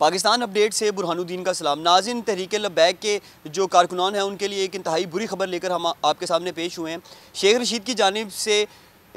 Pakistan update से बुरहानुद्दीन का सलाम नाजिन तहरीक लबैक के जो कारकुनान हैं उनके लिए एक इंतहाई बुरी खबर लेकर हम आपके सामने पेश हुए हैं शेख रशीद की जानब से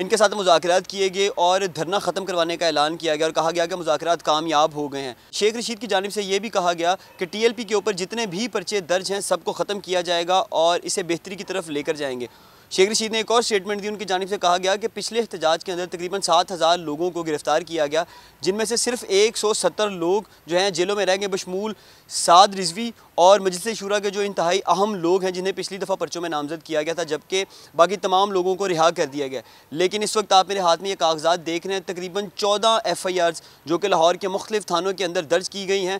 इनके साथ मुजात किए गए और धरना ख़त्म करवाने का ऐलान किया गया और कहा गया कि मुजात कामयाब हो गए हैं शेख रशीद की जानब से यह भी कहा गया कि टी एल पी के ऊपर जितने भी पर्चे दर्ज हैं सबको ख़त्म किया जाएगा और इसे बेहतरी की तरफ लेकर जाएंगे शेख रशीद ने एक और स्टेटमेंट दी उनकी जानब से कहा गया कि पिछले एहतजाज के अंदर तकरीबन सात हज़ार लोगों को गिरफ्तार किया गया जिनमें से सिर्फ एक सौ सत्तर लोग जो हैं जेलों में रह गए बशमूल साद रिजवी और मजलिस शुरा के जो इंतहाई अहम लोग हैं जिन्हें पिछली दफ़ा पर्चों में नामजद किया गया था जबकि बाकी तमाम लोगों को रिहा कर दिया गया लेकिन इस वक्त आप मेरे हाथ में ये कागजात देख रहे हैं तकरीबन चौदह एफ आई आर्स जो कि लाहौर के मुख्तलिफ थानों के अंदर दर्ज की गई हैं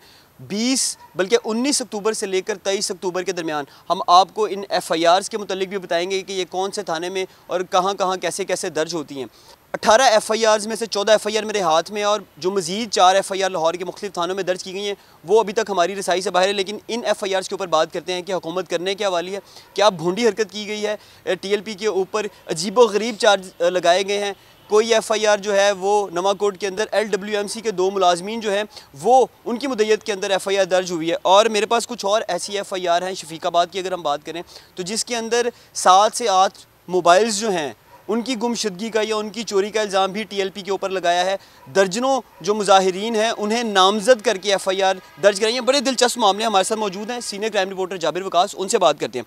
20 बल्कि 19 अक्टूबर से लेकर 23 अक्टूबर के दरमियान हम आपको इन एफ़ आई आर्स के मतलब भी बताएंगे कि ये कौन से थाने में और कहाँ कहाँ कैसे कैसे दर्ज होती हैं अठारह एफ़ आई आर में से चौदह एफ़ आई आर मेरे हाथ में और जो मज़ीद चार एफ़ आई आर लाहौर के मुख्तु थानों में दर्ज की गई हैं वो अभी तक हमारी रसाई से बाहर है लेकिन इन एफ़ आई आर के ऊपर बात करते हैं कि हुकूमत करने क्या वाली है क्या भूडी हरकत की गई है टी एल पी के ऊपर अजीब व गरीब चार्ज लगाए गए हैं कोई एफ़ आई आर जो है वो नमा के अंदर एल डब्ल्यू एम सी के दो मुलाजमीन जो हैं वो उनकी मुदैत के अंदर एफ़ आई आर दर्ज हुई है और मेरे पास कुछ और ऐसी एफ़ आई आर हैं शफीकाबाद की अगर हम बात करें तो जिसके अंदर सात से आठ मोबाइल्स जो हैं उनकी गुमशदगी का या उनकी चोरी का इल्ज़ाम भी टी एल पी के ऊपर लगाया है दर्जनों जो मुजाहरीन हैं उन्हें नामजद करके एफ़ आई आर दर्ज कराई हैं बड़े दिलचस्प मामले हमारे साथ मौजूद हैं senior crime reporter Jabir Waqas उनसे बात करते हैं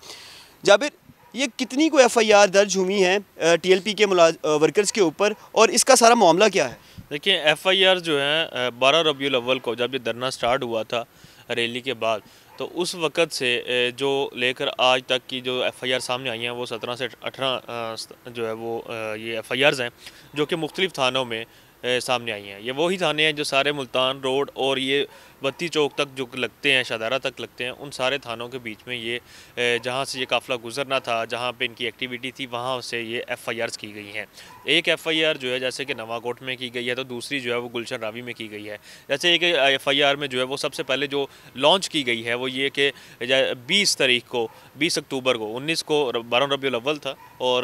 जाबिर ये कितनी को एफआईआर दर्ज हुई है टीएलपी के मुलाज वर्कर्स के ऊपर और इसका सारा मामला क्या है देखिए एफआईआर जो है बारह रबी अव्वल को जब ये धरना स्टार्ट हुआ था रैली के बाद तो उस वक़्त से जो लेकर आज तक की जो एफआईआर सामने आई हैं वो सत्रह से अठारह जो है वो ये एफ आई हैं जो कि मुख्तलिफ़ थानों में सामने आई हैं ये वही थाने हैं जो सारे मुल्तान रोड और ये बत्ती चौक तक जो लगते हैं शादारा तक लगते हैं उन सारे थानों के बीच में ये जहाँ से ये काफ़िला गुजरना था जहाँ पर इनकी एक्टिविटी थी वहाँ से ये एफ़ आई की गई हैं एक एफ़ आई आर जो है जैसे कि नवाकोट में की गई है तो दूसरी जो है वो गुलशन रावी में की गई है जैसे एक एफ़ आई आर में जो है वो सबसे पहले जो लॉन्च की गई है वो ये कि बीस तारीख को बीस अक्टूबर को उन्नीस को बारह रबी अव्वल था और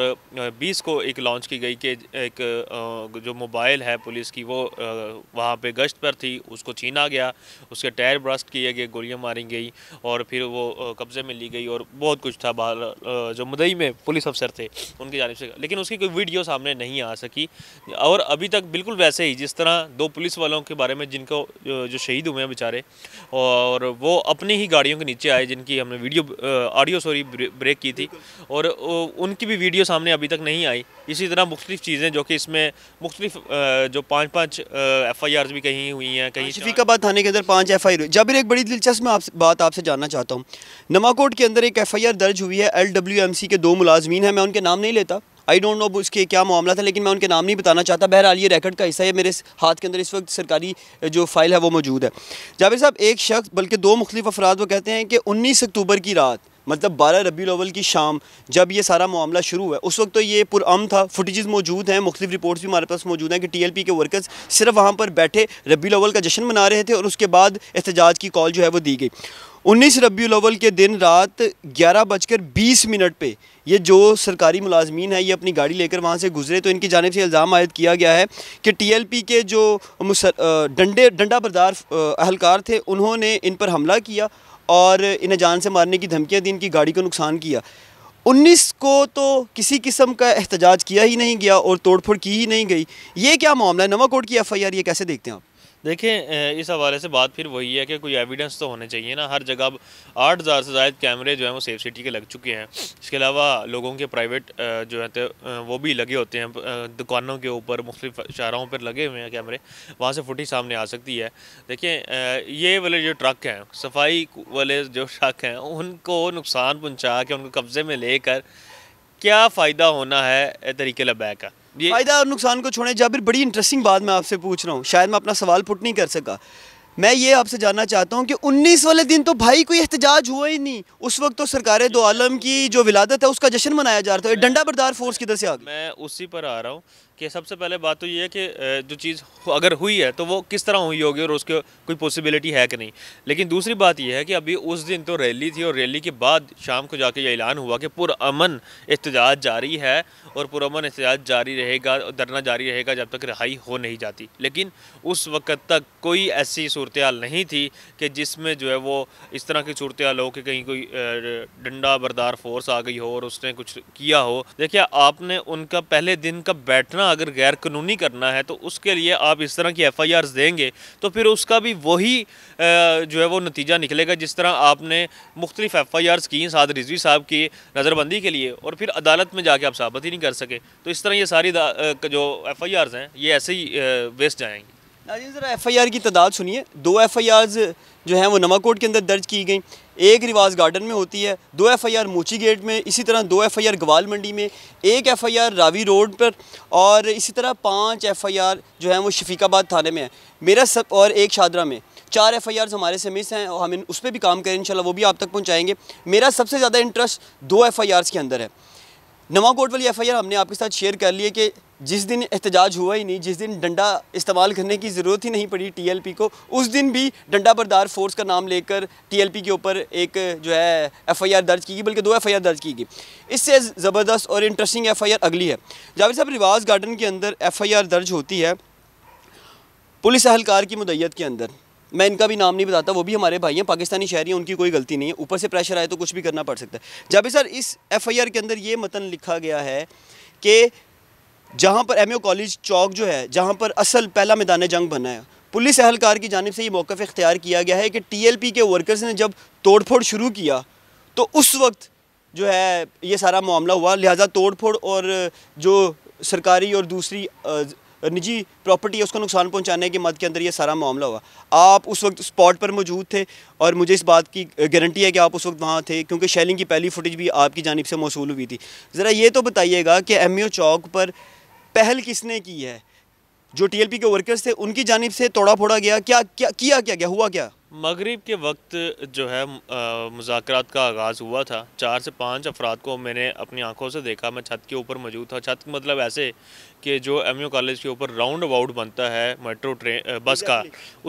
बीस को एक लॉन्च की गई कि एक जो मोबाइल है पुलिस की वो वहाँ पे गश्त पर थी उसको छीना गया उसके टायर ब्रास्ट किए गए गोलियाँ मारी गई और फिर वो कब्ज़े में ली गई और बहुत कुछ था बाहर जो मदई में पुलिस अफसर थे उनकी जानब से लेकिन उसकी कोई वीडियो सामने नहीं आ सकी और अभी तक बिल्कुल वैसे ही जिस तरह दो पुलिस वालों के बारे में जिनको जो शहीद हुए हैं बेचारे और वो अपनी ही गाड़ियों के नीचे आए जिनकी हमने वीडियो ऑडियो सॉरी ब्रेक की थी और उनकी भी वीडियो सामने अभी तक नहीं आई इसी तरह मुख्तलिफ चीज़ें जो कि इसमें मुख्तलिफ जो पाँच पाँच एफ आई आर भी कहीं हुई हैं कहीं हाँ, शफीकाबाद थाने के अंदर पाँच ब्रांच एफ आई जाबिर एक बड़ी दिलचस्प आप, बात आपसे जानना चाहता हूँ नमाकोट के अंदर एक एफ आई आर दर्ज हुई है एल डब्ल्यू एम सी के दो मुलाजमीन हैं मैं उनके नाम नहीं लेता आई डोंट नो उसके क्या मामला था लेकिन मैं उनके नाम नहीं बताना चाहता बहरहाल ये रिकॉर्ड का हिस्सा है मेरे हाथ के अंदर इस वक्त सरकारी जो फ़ाइल है वो मौजूद है जावेद साहब एक शख्स बल्कि दो मुख्तफ अफराद वो कहते हैं कि उन्नीस अक्टूबर की रात मतलब बारह रबी अवल की शाम जब ये सारा मामला शुरू हुआ उस वक्त तो ये पुरम था फुटेज़ मौजूद हैं मुख्तु रिपोर्ट्स भी हमारे पास मौजूद हैं कि टी एल पी के वर्कर्स सिर्फ वहाँ पर बैठे रबी अवल का जश्न मना रहे थे और उसके बाद एहतजाज की कॉल जो है वो दी गई उन्नीस रबी अवल के दिन रात ग्यारह बजकर बीस मिनट पर ये जो सरकारी मुलाजमीन है ये अपनी गाड़ी लेकर वहाँ से गुजरे तो इनकी जानब से इल्ज़ाम आयद किया गया है कि टी एल पी के जो डंडे डंडा बरदार अहलकार थे उन्होंने इन पर हमला किया और इन्हें जान से मारने की धमकियाँ दी इनकी गाड़ी को नुकसान किया उन्नीस को तो किसी किस्म का एहतजाज किया ही नहीं गया और तोड़फोड़ की ही नहीं गई ये क्या मामला है नवा कोर्ट की एफ़ आई आर ये कैसे देखते हैं आप देखें इस हवाले से बात फिर वही है कि कोई एविडेंस तो होने चाहिए ना हर जगह अब आठ हज़ार से ज़ायद कैमरे जो हैं वो सेफ सिटी के लग चुके हैं इसके अलावा लोगों के प्राइवेट जो है वो भी लगे होते हैं दुकानों के ऊपर मुख्तलिफ शाहराहों पर लगे हुए हैं कैमरे वहाँ से फुटी सामने आ सकती है देखिए ये वाले जो ट्रक हैं सफाई वाले जो ट्रक हैं उनको नुकसान पहुँचा के उनको कब्ज़े में लेकर क्या फ़ायदा होना है तरीके लबैक का फ़ायदा और नुकसान को छोड़े जाबिर बड़ी इंटरेस्टिंग बात मैं आपसे पूछ रहा हूँ शायद मैं अपना सवाल पुट नहीं कर सका मैं ये आपसे जानना चाहता हूँ कि उन्नीस वाले दिन तो भाई कोई एहतजाज हुआ ही नहीं उस वक्त तो सरकार दो आलम की जो विलादत है उसका जश्न मनाया जा रहा था डंडा बरदार फोर्स किधर से आ गया मैं उसी पर आ रहा हूँ कि सबसे पहले बात तो ये है कि जो चीज़ अगर हुई है तो वो किस तरह हुई होगी और उसके कोई पॉसिबिलिटी है कि नहीं लेकिन दूसरी बात यह है कि अभी उस दिन तो रैली थी और रैली के बाद शाम को जाके ये ऐलान हुआ कि पुरान एहतजाज जारी है और पुरान एहतजाज जारी रहेगा धरना जारी रहेगा जब तक रिहाई हो नहीं जाती लेकिन उस वक्त तक कोई ऐसी सूरत नहीं थी कि जिसमें जो है वो इस तरह की सूरत हो कि कहीं कोई डंडा बरदार फोर्स आ गई हो और उसने कुछ किया हो देखिए आपने उनका पहले दिन का बैठना अगर गैर कानूनी करना है तो उसके लिए आप इस तरह की एफ़ आई आर देंगे तो फिर उसका भी वही जो है वो नतीजा निकलेगा जिस तरह आपने मुख्तलिफ एफ़ आई आर की साद रिजवी साहब की नज़रबंदी के लिए और फिर अदालत में जाके आप साबित ही नहीं कर सके तो इस तरह ये सारी जो एफ़ आई आर हैं ये ऐसे ही वेस्ट जाएंगी जी ज़रा एफ़ आई आर की तादाद सुनिए दो एफ़ आई आर जो हैं वो नमाकोट के अंदर दर्ज की गई एक रिवाज गार्डन में होती है दो एफआईआर मोची गेट में इसी तरह दो एफआईआर ग्वाल मंडी में एक एफआईआर रावी रोड पर और इसी तरह पाँच एफआईआर जो है वो शफीकाबाद थाने में है मेरा सब और एक शादरा में चार एफ आई आर हमारे से मिस हैं और हम उस पर भी काम करें इंशाल्लाह वो भी आप तक पहुँचाएँगे मेरा सबसे ज़्यादा इंटरेस्ट दो एफ आई आर्स के अंदर है नवा कोट वाली आर हमने आपके साथ शेयर कर लिया कि जिस दिन एहतजाज हुआ ही नहीं जिस दिन डंडा इस्तेमाल करने की ज़रूरत ही नहीं पड़ी टीएलपी को उस दिन भी डंडा बरदार फोर्स का नाम लेकर टीएलपी के ऊपर एक जो है एफआईआर दर्ज की गई बल्कि दो एफआईआर दर्ज की गई इससे ज़बरदस्त और इंटरेस्टिंग एफआईआर अगली है जावेद साहब रिवाज गार्डन के अंदर आर दर्ज होती है पुलिस अहलकार की मुदैत के अंदर मैं इनका भी नाम नहीं बताता वो भी हमारे भाई हैं पाकिस्तानी शहरी हैं उनकी कोई गलती नहीं है ऊपर से प्रेशर आए तो कुछ भी करना पड़ सकता है जब सर इस एफ के अंदर ये मतन लिखा गया है कि जहाँ पर एम कॉलेज चौक जो है जहाँ पर असल पहला मैदान जंग बना है पुलिस अहलकार की जानब से ये मौक़ इख्तियार किया गया है कि टी के वर्कर्स ने जब तोड़फोड़ शुरू किया तो उस वक्त जो है ये सारा मामला हुआ लिहाजा तोड़फोड़ और जो सरकारी और दूसरी निजी प्रॉपर्टी है उसको नुकसान पहुंचाने के मद के अंदर ये सारा मामला हुआ आप उस वक्त स्पॉट पर मौजूद थे और मुझे इस बात की गारंटी है कि आप उस वक्त वहाँ थे क्योंकि शैलिंग की पहली फुटेज भी आपकी जानब से मौसू हुई थी ज़रा ये तो बताइएगा कि एम चौक पर पहल किसने की है जो टी के वर्कर्स थे उनकी जानब से तोड़ा फोड़ा गया क्या क्या किया क्या गया हुआ क्या मगरब के वक्त जो है मुजाकर का आगाज़ हुआ था चार से पाँच अफराद को मैंने अपनी आंखों से देखा मैं छत के ऊपर मौजूद था छत मतलब ऐसे कि जो एम कॉलेज के ऊपर राउंड अबाउट बनता है मेट्रो ट्रेन बस का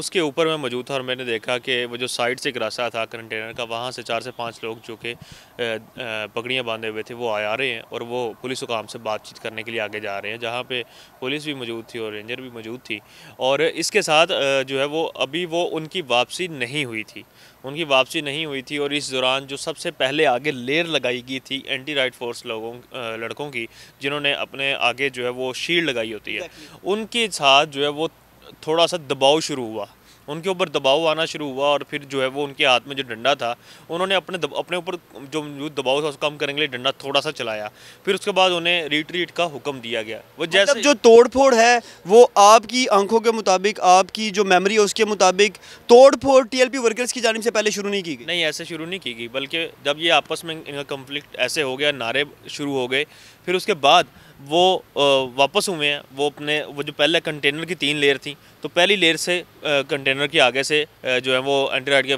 उसके ऊपर मैं मौजूद था और मैंने देखा कि वो जो साइड से एक रास्ता था कंटेनर का वहाँ से चार से पाँच लोग जो कि पगड़ियाँ बांधे हुए थे वो आ रहे हैं और वो पुलिस हुकाम से बातचीत करने के लिए आगे जा रहे हैं जहाँ पर पुलिस भी मौजूद थी और रेंजर भी मौजूद थी और इसके साथ जो है वो अभी वो उनकी वापसी नहीं हुई थी उनकी वापसी नहीं हुई थी और इस दौरान जो सबसे पहले आगे लेर लगाई गई थी एंटी राइट फोर्स लोगों लड़कों की जिन्होंने अपने आगे जो है वो शील्ड लगाई होती है उनके साथ जो है वो थोड़ा सा दबाव शुरू हुआ उनके ऊपर दबाव आना शुरू हुआ और फिर जो है वो उनके हाथ में जो डंडा था उन्होंने अपने दब, अपने ऊपर जो मौजूद दबाव था उसको कम करने के लिए डंडा थोड़ा सा चलाया फिर उसके बाद उन्हें रिट्रीट का हुक्म दिया गया वो मतलब जैसे मतलब जो तोड़ फोड़ है वो आपकी आंखों के मुताबिक आपकी जो मेमरी है उसके मुताबिक तोड़ फोड़ टी वर्कर्स की जानब से पहले शुरू नहीं की गई नहीं ऐसे शुरू नहीं की गई बल्कि जब ये आपस में इनका कंफ्लिक्ट ऐसे हो गया नारे शुरू हो गए फिर उसके बाद वो वापस हुए हैं वो अपने वो जो पहले कंटेनर की तीन लेयर थी तो पहली लेयर से कंटेनर के आगे से जो है वो एंटीराइड के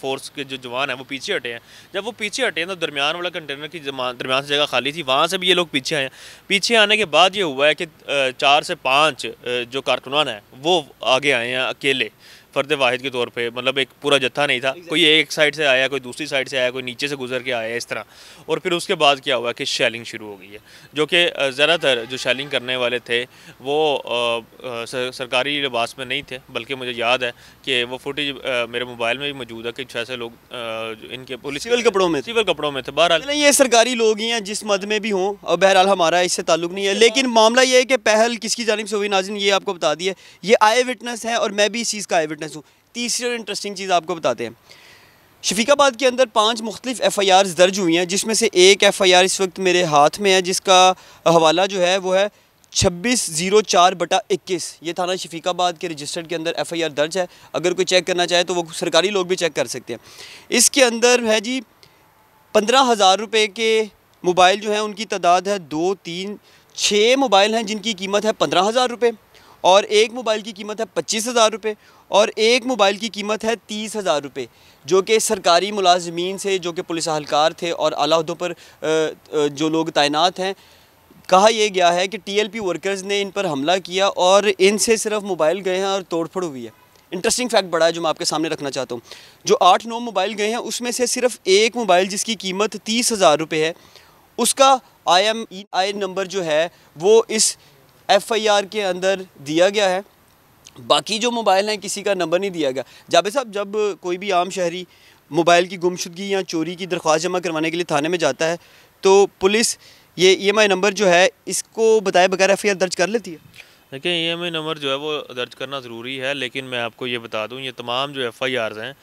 फोर्स के जो जवान हैं वो पीछे हटे हैं जब वो पीछे हटे हैं तो दरमियान वाला कंटेनर की दरमियान से जगह खाली थी वहाँ से भी ये लोग पीछे आए हैं पीछे आने के बाद ये हुआ है कि चार से पाँच जो कारकुनान हैं वो आगे आए हैं अकेले फर्द वाहिद के तौर पे मतलब एक पूरा जत्था नहीं था कोई एक साइड से आया कोई दूसरी साइड से आया कोई नीचे से गुजर के आया इस तरह और फिर उसके बाद क्या हुआ कि शैलिंग शुरू हो गई है जो कि ज़्यादातर जो शैलिंग करने वाले थे वो सरकारी लिबास में नहीं थे बल्कि मुझे याद है कि वो फुटेज मेरे मोबाइल में भी मौजूद है कि छः से लोग इनके पुलिस सिविल कपड़ों में सिविल कपड़ों में थे बहरहाल ये सरकारी लोग ही हैं जिस मद में भी हों और बहरहाल हमारा इससे ताल्लुक नहीं है लेकिन मामला ये है कि पहल किसकी जानब से हुई नाजिन ये आपको बता दिए ये आई विटनेस है और मैं भी इस चीज़ का आई विटनेस हूँ तीसरी और इंटरेस्टिंग चीज़ आपको बताते हैं शफीकाबाद के अंदर पांच मुख्तलिफ एफ़ आई आर्स दर्ज हुई हैं जिसमें से एक एफ़ आई आर इस वक्त मेरे हाथ में है जिसका हवाला जो है वो है छब्बीस जीरो चार बटा इक्कीस ये थाना शफीकाबाद के रजिस्टर्ड के अंदर एफ़ आई आर दर्ज है अगर कोई चेक करना चाहे तो वो सरकारी लोग भी चेक कर सकते हैं इसके अंदर है जी पंद्रह हज़ार रुपये के मोबाइल जो है उनकी तादाद है दो तीन छः मोबाइल हैं जिनकी कीमत है पंद्रह हज़ार रुपये और एक मोबाइल की कीमत है पच्चीस हज़ार रुपये और एक मोबाइल की कीमत है तीस हज़ार रुपये जो कि सरकारी मुलाजमीन से जो कि पुलिस अहलकार थे और अलादों पर जो लोग तैनात हैं कहा यह गया है कि टीएलपी वर्कर्स ने इन पर हमला किया और इनसे सिर्फ मोबाइल गए हैं और तोड़फोड़ हुई है इंटरेस्टिंग फैक्ट बड़ा है जो मैं आपके सामने रखना चाहता हूँ जो आठ नौ मोबाइल गए हैं उसमें से सिर्फ एक मोबाइल जिसकी कीमत तीस हज़ार रुपये है उसका I M E I number जो है वो इस एफआईआर के अंदर दिया गया है बाकी जो मोबाइल हैं किसी का नंबर नहीं दिया गया जाबे साहब जब कोई भी आम शहरी मोबाइल की गुमशुदगी या चोरी की दरख्वास्त जमा करवाने के लिए थाने में जाता है तो पुलिस ये ई नंबर जो है इसको बताए बगैर एफ दर्ज कर लेती है देखिए ई e एम नंबर जो है वो दर्ज करना ज़रूरी है लेकिन मैं आपको ये बता दूँ ये तमाम जो एफ़ आई आर हैं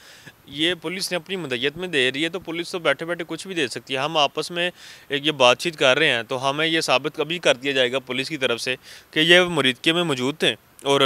ये पुलिस ने अपनी मदयत में दे रही है तो पुलिस तो बैठे बैठे कुछ भी दे सकती है हम आपस में एक ये बातचीत कर रहे हैं तो हमें ये साबित कभी कर दिया जाएगा पुलिस की तरफ से कि ये मुरीदके में मौजूद थे और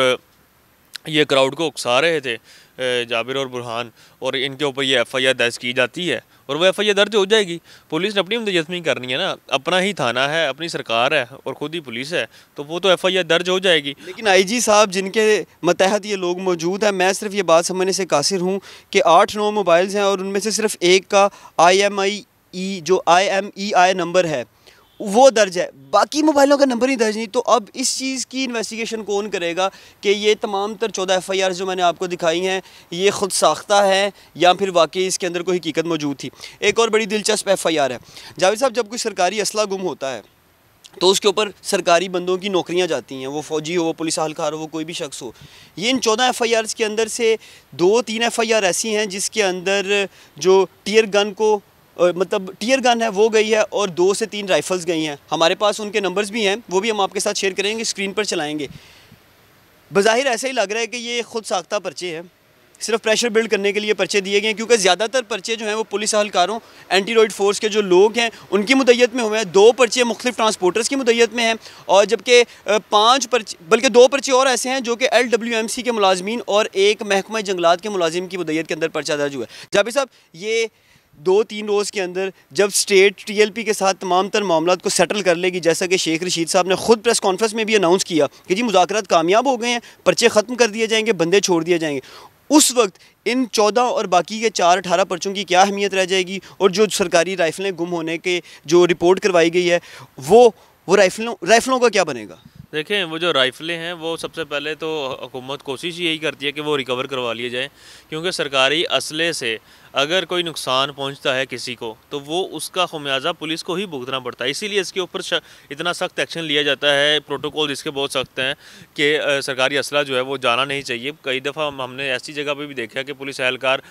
ये क्राउड को उकसा रहे थे जाबिर और बुरहान और इनके ऊपर ये एफ़ आई आर दर्ज की जाती है और वो एफ दर्ज हो जाएगी पुलिस ने अपनी मुंजमी करनी है ना अपना ही थाना है अपनी सरकार है और ख़ुद ही पुलिस है तो वो तो एफ दर्ज हो जाएगी लेकिन आई साहब जिनके मतहत ये लोग मौजूद हैं मैं सिर्फ ये बात समझने से कासिर हूँ कि आठ नौ मोबाइल्स हैं और उनमें से सिर्फ एक का आई एम आई ई जो I M E I number है वो दर्ज है बाकी मोबाइलों का नंबर ही दर्ज नहीं तो अब इस चीज़ की इन्वेस्टिगेशन कौन करेगा कि ये तमाम तर चौदह एफ़ आई आर जो मैंने आपको दिखाई हैं ये ख़ुद साख्ता है या फिर वाकई इसके अंदर कोई हकीकत मौजूद थी एक और बड़ी दिलचस्प एफ़ आई आर है जावेद साहब जब कोई सरकारी असला गुम होता है तो उसके ऊपर सरकारी बंदों की नौकरियां जाती हैं वो फौजी हो वो पुलिस अहलकार हो वो कोई भी शख्स हो ये इन चौदह एफ़ आई आर के अंदर से दो तीन एफ़ आई आर ऐसी हैं जिसके अंदर जो टीयर गन को मतलब टीयर गन है वो गई है और दो से तीन राइफ़ल्स गई हैं हमारे पास उनके नंबर्स भी हैं वो भी हम आपके साथ शेयर करेंगे स्क्रीन पर चलाएँगे बज़ाहिर ऐसा ही लग रहा है कि ये खुद साख्ता पर्चे है सिर्फ प्रेशर बिल्ड करने के लिए पर्चे दिए गए हैं क्योंकि ज़्यादातर पर्चे जो हैं वो पुलिस अहलकारों एंटी रोइड फोर्स के जो लोग हैं उनकी मुदैत में हुए हैं दो पर्चे मुख्तफ ट्रांसपोर्टर्स की मुदैत में हैं और जबकि पाँच पर्चे बल्कि दो पर्चे और ऐसे हैं जो कि एल डब्ल्यू एम सी के मुलाजमी और एक महकमा जंगलात के मुलाजिम की मुदैत के अंदर पर्चा दर्ज हुआ है जाबी साहब ये दो तीन रोज़ के अंदर जब स्टेट टीएलपी के साथ तमाम तर मामला को सेटल कर लेगी जैसा कि शेख रशीद साहब ने खुद प्रेस कॉन्फ्रेंस में भी अनाउंस किया कि जी मुजाकर कामयाब हो गए हैं पर्चे ख़त्म कर दिए जाएंगे बंदे छोड़ दिए जाएंगे उस वक्त इन चौदह और बाकी के चार अठारह पर्चों की क्या अहमियत रह जाएगी और जो सरकारी राइफलें गुम होने के जो रिपोर्ट करवाई गई है वो वो राइफलों राइफलों का क्या बनेगा देखें वो जो राइफ़लें हैं वो सबसे पहले तो हुकूमत कोशिश यही करती है कि वो रिकवर करवा लिए जाएँ क्योंकि सरकारी असले से अगर कोई नुकसान पहुंचता है किसी को तो वो उसका खमियाजा पुलिस को ही भुगतना पड़ता है इसीलिए इसके ऊपर इतना सख्त एक्शन लिया जाता है प्रोटोकॉल इसके बहुत सख्त हैं कि सरकारी असला जो है वो जाना नहीं चाहिए कई दफ़ा हमने ऐसी जगह पर भी देखा कि पुलिस एहलकार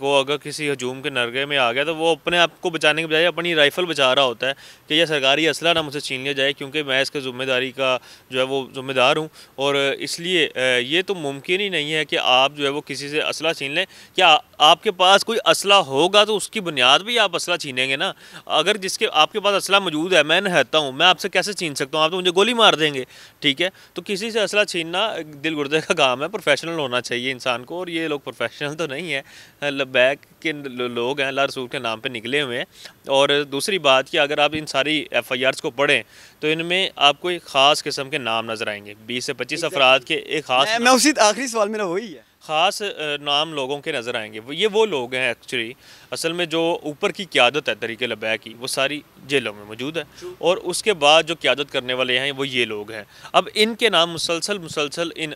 को अगर किसी हजूम के नरगे में आ गया तो वो अपने आप को बचाने के बजाय अपनी राइफ़ल बचा रहा होता है कि यह सरकारी असला ना मुझसे छीन लिया जाए क्योंकि मैं इसके ज़िम्मेदारी का जो है वो ज़िम्मेदार हूँ और इसलिए ये तो मुमकिन ही नहीं है कि आप जो है वो किसी से असला छीन लें क्या आपके पास कोई असला होगा तो उसकी बुनियाद भी आप असला छीनेंगे ना अगर जिसके आपके पास असला मौजूद है मैं नहता हूँ मैं आपसे कैसे छीन सकता हूँ आप तो मुझे गोली मार देंगे ठीक है तो किसी से असला छीनना दिल गुर्दे का काम है प्रोफेशनल होना चाहिए इंसान को और ये लोग प्रोफेशनल तो नहीं है लबैक के लोग हैं अल्लाह के नाम पर निकले हुए हैं और दूसरी बात कि अगर आप इन सारी एफ को पढ़ें तो इनमें आपको एक ख़ास किस्म के नाम नज़र आएंगे बीस से पच्चीस अफराद के एक खास मैं, मैं उसी आखिरी सवाल मेरा वही है ख़ास नाम लोगों के नज़र आएंगे ये वो लोग हैं एक्चुअली असल में जो ऊपर की क्यादत है तरीके लबै की वो सारी जेलों में मौजूद है और उसके बाद जो क्यादत करने वाले हैं वो ये लोग हैं अब इनके नाम मुसलसल मुसलसल इन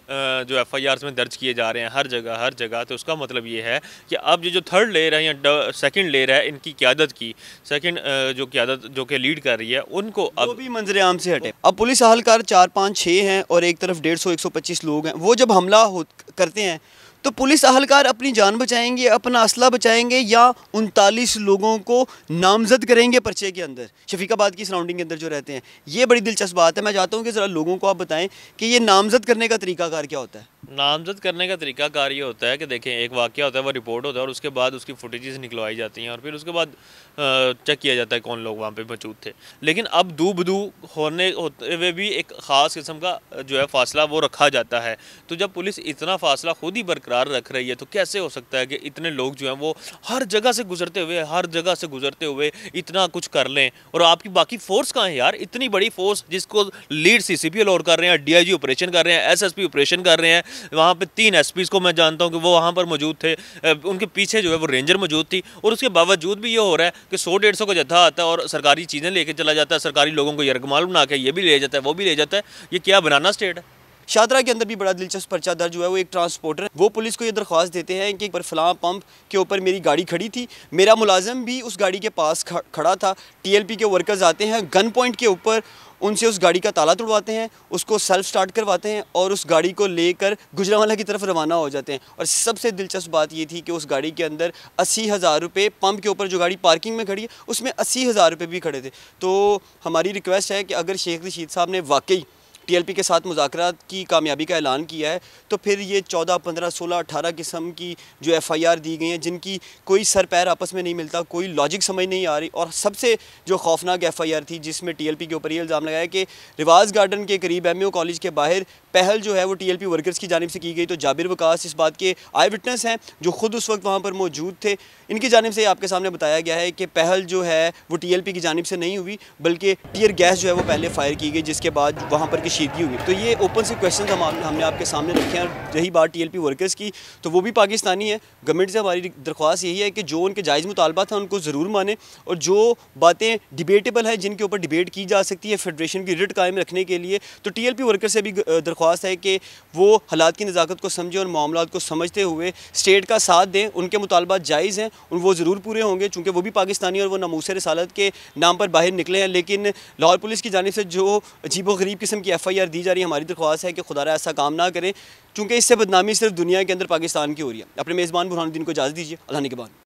जो एफ़ आई आर्स में दर्ज किए जा रहे हैं हर जगह हर जगह तो उसका मतलब ये है कि अब ये जो थर्ड लेयर है या सेकेंड लेयर है इनकी क्यादत की सेकेंड जो क्यादत जो कि लीड कर रही है उनको अब भी मंजर आम से हटे अब पुलिस अहलकार चार पाँच छः हैं और एक तरफ डेढ़ सौ एक सौ पच्चीस लोग हैं वो जब हमला करते हैं तो पुलिस अहलकार अपनी जान बचाएंगे अपना असला बचाएंगे या उनतालीस लोगों को नामजद करेंगे पर्चे के अंदर शफीकाबाद की सराउंडिंग के अंदर जो रहते हैं ये बड़ी दिलचस्प बात है मैं चाहता हूँ कि ज़रा लोगों को आप बताएं कि ये नामजद करने का तरीकाकार क्या होता है नामजद करने का तरीका कार ये होता है कि देखें एक वाक्य होता है वो रिपोर्ट होता है और उसके बाद उसकी फुटेजेस निकलवाई जाती हैं और फिर उसके बाद चेक किया जाता है कौन लोग वहाँ पे मौजूद थे लेकिन अब दू बदू होने होते हुए भी एक ख़ास किस्म का जो है फासला वो रखा जाता है तो जब पुलिस इतना फासला खुद ही बरकरार रख रही है तो कैसे हो सकता है कि इतने लोग जो हैं वो हर जगह से गुजरते हुए हर जगह से गुजरते हुए इतना कुछ कर लें और आपकी बाकी फोर्स कहाँ है यार इतनी बड़ी फोर्स जिसको lead C C P L और कर रहे हैं डी आई जी ऑपरेशन कर रहे हैं एस एस पी ऑपरेशन कर रहे हैं वहाँ पर तीन एस को मैं जानता हूँ कि वो वहाँ पर मौजूद थे उनके पीछे जो है वो रेंजर मौजूद थी और उसके बावजूद भी ये हो रहा है कि सौ डेढ़ सौ का जत्था आता है और सरकारी चीज़ें लेके चला जाता है सरकारी लोगों को यरगमाल बना के ये भी ले जाता है वो भी ले जाता है ये क्या बनाना स्टेट है शाहरा के अंदर भी बड़ा दिलचस्प पर्चा दर्ज हुआ है वो एक ट्रांसपोर्टर वो पुलिस को ये दरख्वास्त देते हैं कि पर फलां पंप के ऊपर मेरी गाड़ी खड़ी थी मेरा मुलाजम भी उस गाड़ी के पास खड़ा था टी के वर्कर्स आते हैं गन पॉइंट के ऊपर उनसे उस गाड़ी का ताला तोड़वाते हैं उसको सेल्फ स्टार्ट करवाते हैं और उस गाड़ी को लेकर गुजरावाला की तरफ रवाना हो जाते हैं और सबसे दिलचस्प बात ये थी कि उस गाड़ी के अंदर अस्सी हज़ार रुपये पम्प के ऊपर जो गाड़ी पार्किंग में खड़ी है उसमें अस्सी हज़ार रुपये भी खड़े थे तो हमारी रिक्वेस्ट है कि अगर शेख रशीद साहब ने वाकई टीएलपी के साथ मुजाकर की कामयाबी का ऐलान किया है तो फिर ये चौदह पंद्रह सोलह अठारह किस्म की जो एफआईआर दी गई हैं जिनकी कोई सर पैर आपस में नहीं मिलता कोई लॉजिक समझ नहीं आ रही और सबसे जो खौफनाक एफआईआर थी जिसमें टीएलपी के ऊपर ये इल्ज़ाम लगाया कि रिवाज गार्डन के करीब एमयू कॉलेज के बाहर पहल जो है वो पी वर्कर्स की जानब से की गई तो जाबिर वकास इस बात के आई विटनेस हैं जो खुद उस वक्त वहाँ पर मौजूद थे इनकी जानब से आपके सामने बताया गया है कि पहल जो है वो पी की जानब से नहीं हुई बल्कि टीयर गैस जो है वो पहले फायर की गई जिसके बाद वहाँ पर किसी पेचीदगी होगी तो ये ओपन से क्वेश्चन हम हमने आपके सामने रखे हैं यही रही बात टी एल पी वर्कर्स की तो वो भी पाकिस्तानी है गवर्नमेंट से हमारी दरख्वास्त यही है कि जो उनके जायज़ मुतालबा था उनको ज़रूर माने और जो बातें डिबेटेबल है जिनके ऊपर डिबेट की जा सकती है फेडरेशन की रिट कायम रखने के लिए तो टी एल पी वर्कर्स से भी दरख्वास्त है कि वो हालात की नज़ाकत को समझें और मामला को समझते हुए स्टेट का साथ दें उनके मुतालबात जायज़ हैं और वो ज़रूर पूरे होंगे चूँकि वो भी पाकिस्तानी और वो नमूसर रसालत के नाम पर बाहर निकले हैं लेकिन लाहौर पुलिस की जानब से जो अजीब व गरीब किस्म की एफ़ आई आर दी जा रही है हमारी दरख्वास्त है कि खुदा ऐसा काम ना करें चूँकि इससे बदनामी सिर्फ दुनिया के अंदर पाकिस्तान की हो रही है अपने मेज़बान बुरहानुद्दीन को इजाज़त दीजिए अल्लाह के बाद